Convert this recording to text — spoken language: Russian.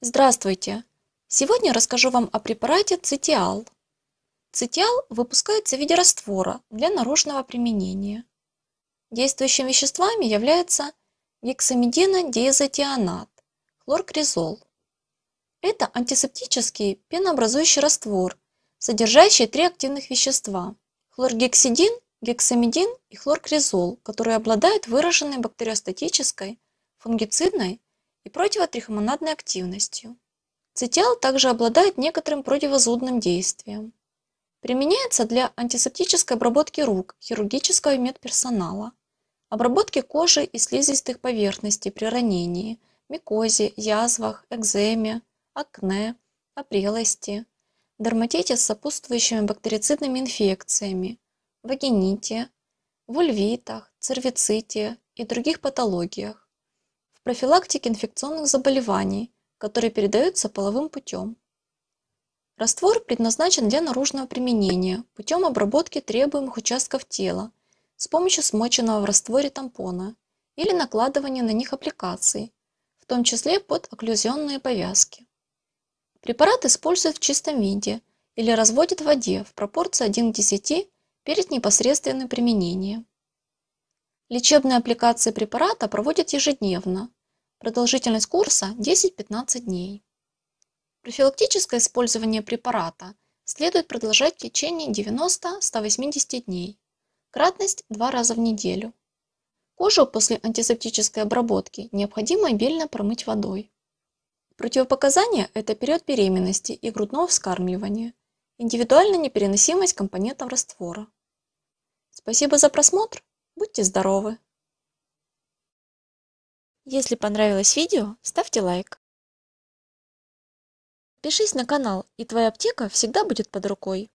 Здравствуйте! Сегодня расскажу вам о препарате цитиал. Цитиал выпускается в виде раствора для наружного применения. Действующими веществами является гексамидинодиазотианат, хлоркризол. Это антисептический пенообразующий раствор, содержащий три активных вещества – хлоргексидин, гексамидин и хлоркризол, которые обладают выраженной бактериостатической, фунгицидной и противотрихомонадной активностью. Цитиал также обладает некоторым противозудным действием. Применяется для антисептической обработки рук, хирургического медперсонала, обработки кожи и слизистых поверхностей при ранении, микозе, язвах, экземе, акне, опрелости, дерматите с сопутствующими бактерицидными инфекциями, вагините, вульвитах, цервиците и других патологиях профилактики инфекционных заболеваний, которые передаются половым путем. Раствор предназначен для наружного применения путем обработки требуемых участков тела с помощью смоченного в растворе тампона или накладывания на них аппликаций, в том числе под окклюзионные повязки. Препарат используют в чистом виде или разводят в воде в пропорции 1 к 10 перед непосредственным применением. Лечебные аппликации препарата проводят ежедневно Продолжительность курса 10-15 дней. Профилактическое использование препарата следует продолжать в течение 90-180 дней. Кратность 2 раза в неделю. Кожу после антисептической обработки необходимо обильно промыть водой. Противопоказания – это период беременности и грудного вскармливания, индивидуальная непереносимость компонентов раствора. Спасибо за просмотр. Будьте здоровы! Если понравилось видео, ставьте лайк. Пишись на канал, и твоя аптека всегда будет под рукой.